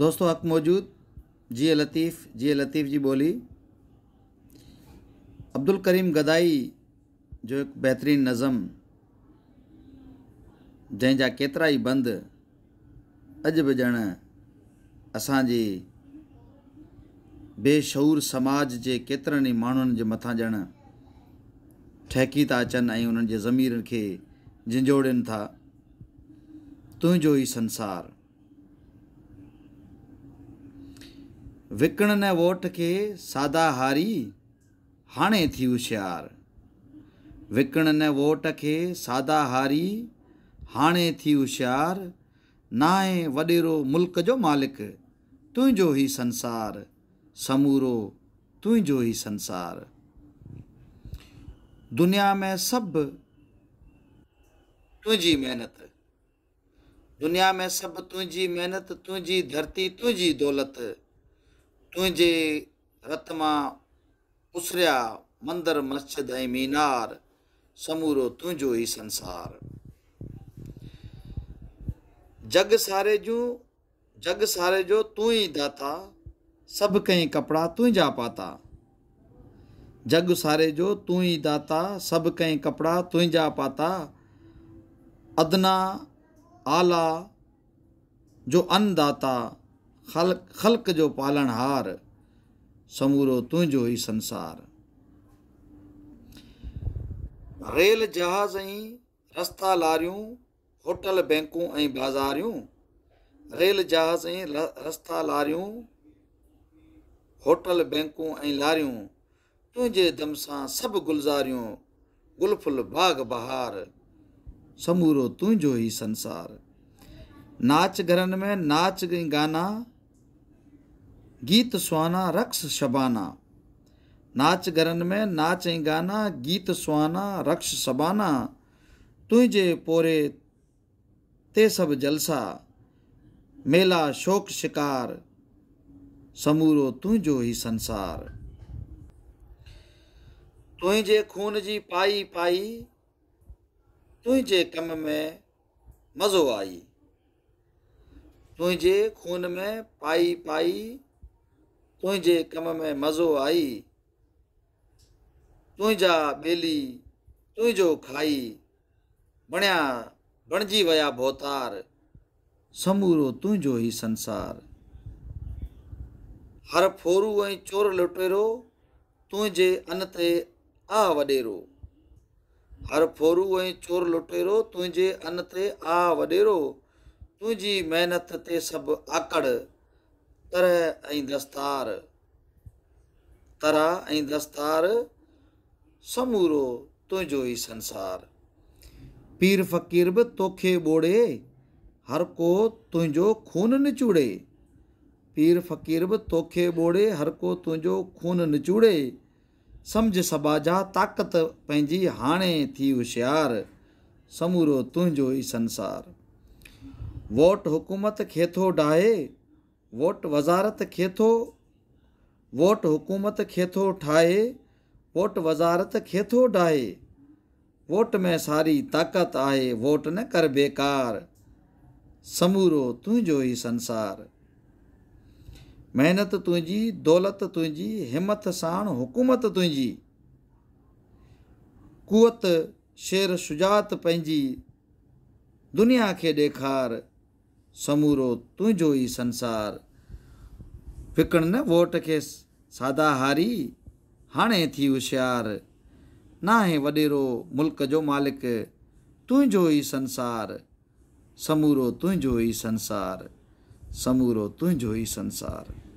दोस्तो हक़ु मौजूदु जीए लतीफ़ जीए लतीफ़ जी बोली अब्दुल करीम गदाई जो हिकु बहितरीनु नज़म जंहिंजा بند ई बंदि अॼु बि ॼण شعور बेशूर समाज जे केतिरनि ई माण्हुनि जे मथां ॼण ठहिकी था अचनि ऐं ज़मीर खे झिंझोड़नि था तुंहिंजो ई संसार विकिणनि वोट खे सादा हारी हाणे थी हुशियारु विकिणनि वोट खे सादा हारी हाणे थी होशियारु नाहे वॾेरो मुल्क जो मालिक तुंहिंजो ई संसार समूरो तुंहिंजो ई संसार दुनिया में सभु तुंहिंजी महिनत दुनिया में सभु तुंहिंजी महिनत तुंहिंजी धरती तुंहिंजी दौलति तुझे रत मां उसरिया मंदर मस्जिद ऐं मीनार समूरो तुझो ही संसार जग सारे जो जग सारे जो तू ही दाता सभु कंहिं कपिड़ा तुंहिंजा पाता जग सारे जो तू ही दाता सभु कंहिं कपिड़ा तुंहिंजा पाता अदना आला जो अन्न दाता खल ख़ल्क जो पालनहार समूरो तुंहिंजो ई संसार रेल जहाज़ ऐं रस्ता लारियूं होटल बैंकूं ऐं बाज़ारियूं रेल जहाज़ ऐं रस्ता लारियूं होटल बैंकू ऐं लारियूं तुंहिंजे दम सां सब गुलज़ारियूं गुलफुल बाग बहार समूरो तुंहिंजो ई संसार नाच घरनि में नाच गाना गीत सुहाना रक्स शबाना नाच गरन में नाच गाना गीत सुहाना रक्स शबाना तुझे पोरे ते सब जलसा मेला शोक शिकार समूरो तुझो ही संसार तुझे खून जी पाई पाई तुझे कम में मज़ो आई तुझे खून में पाई पाई तुंहिंजे कम में मज़ो आई तुंहिंजा ॿेली तुंहिंजो खाई बणिया बणिजी विया भोतार समूरो तुंहिंजो ई संसार हर फोरू ऐं चोर लुटेरो तुंहिंजे अन ते आ वॾेरो हर फोरू ऐं चोर लुटेरो तुंहिंजे अन ते आ वॾेरो तुंहिंजी महिनत ते सभु आकड़ तर ऐं दस्तार तर ऐं दस्तार समूरो तुंहिंजो ई संसार पीर फ़क़ीर बि तोखे ॿोड़े हर को तुंहिंजो खून निचूड़े पीर फ़क़ीर बि तोखे ॿोड़े हर को तुंहिंजो खून निचूड़े समुझ सभा जा ताक़त पंहिंजी हाणे थी होशियार समूरो तुंहिंजो ई संसार वोट हुकूमत खे थो डाहे वोट वज़ारत खे थो वोट हुकूमत खे थो ठाहे वोट वज़ारत खे थो ठाहे वोट में सारी ताक़त आहे वोट न कर बेकार समूरो तुंहिंजो ई संसार महिनतु तुंहिंजी दौलत तुंहिंजी हिमथ साण हुकूमत तुंहिंजी कुवत शेर शुजाति पंहिंजी दुनिया खे ॾेखारु समूरो तुंहिंजो ई संसार विकिणणु न वोट खेसि सादाहारी हाणे थी होशियारु नाहे वॾेरो मुल्क जो मालिक तुंहिंजो ई संसार समूरो तुंहिंजो ई संसार समूरो तुंहिंजो ई संसार